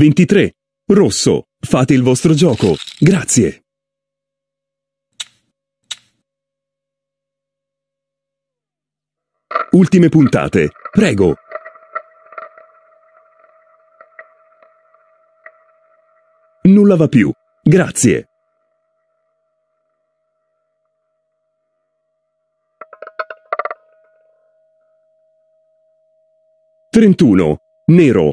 23. Rosso, fate il vostro gioco. Grazie. Ultime puntate. Prego. Nulla va più. Grazie. Trentuno. Nero.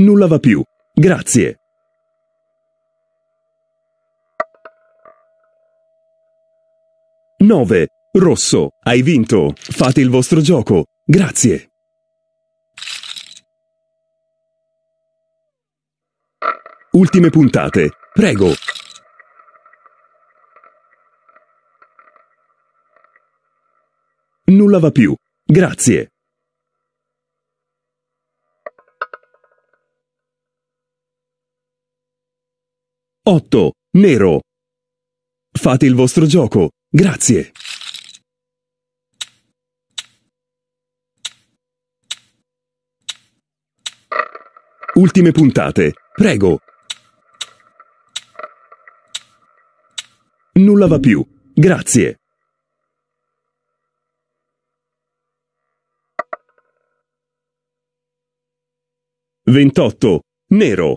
Nulla va più. Grazie. Nove. Rosso, hai vinto. Fate il vostro gioco. Grazie. Ultime puntate. Prego. Nulla va più. Grazie. 8. Nero. Fate il vostro gioco. Grazie. Ultime puntate. Prego. Nulla va più. Grazie. Ventotto. Nero.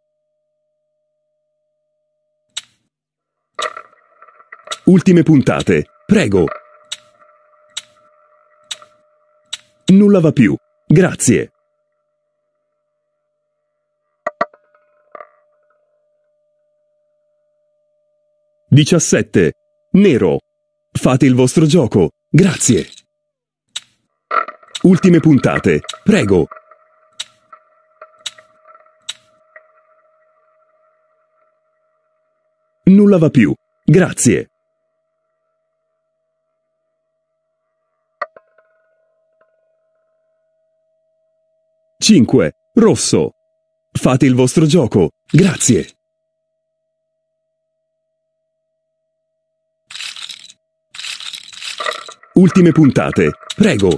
Ultime puntate. Prego. Nulla va più. Grazie. Diciassette. Nero. Fate il vostro gioco. Grazie. Ultime puntate. Prego. Nulla va più. Grazie. 5. Rosso. Fate il vostro gioco. Grazie. Ultime puntate. Prego.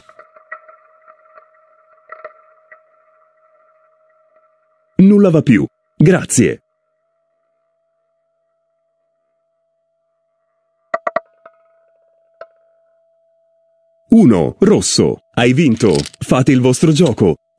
Nulla va più. Grazie. Uno, rosso. Hai vinto. Fate il vostro gioco.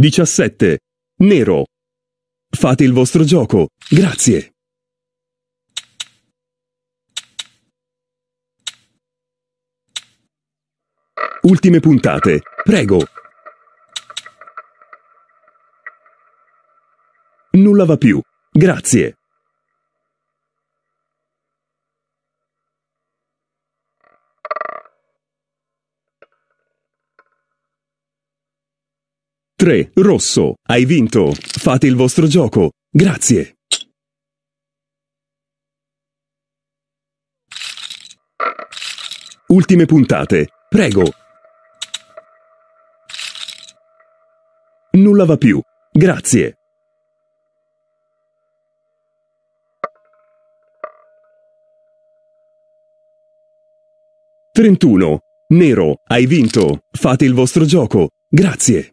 17. Nero. Fate il vostro gioco. Grazie. Ultime puntate. Prego. Nulla va più. Grazie. 3. Rosso. Hai vinto. Fate il vostro gioco. Grazie. Ultime puntate. Prego. Nulla va più. Grazie. Trentuno. Nero, hai vinto. Fate il vostro gioco. Grazie.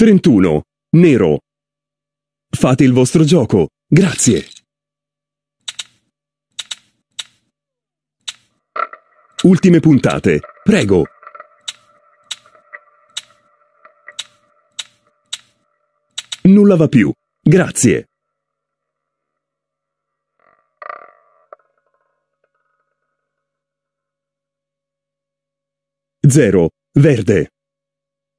31. Nero. Fate il vostro gioco. Grazie. 1. Ultime puntate. Prego. Nulla va più. Grazie. Zero. Verde.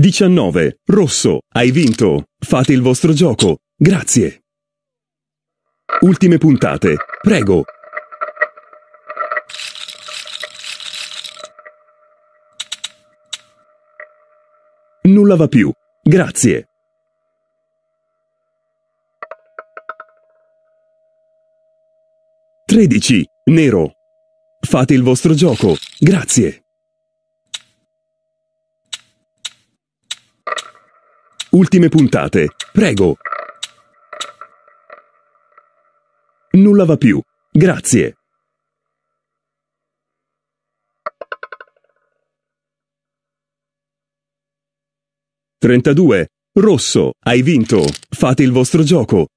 19. Rosso, hai vinto. Fate il vostro gioco. Grazie. Ultime puntate. Prego. Nulla va più. Grazie. Tredici. Nero. Fate il vostro gioco. Grazie. Ultime puntate. Prego. Nulla va più. Grazie. Trentadue. Rosso, hai vinto. Fate il vostro gioco.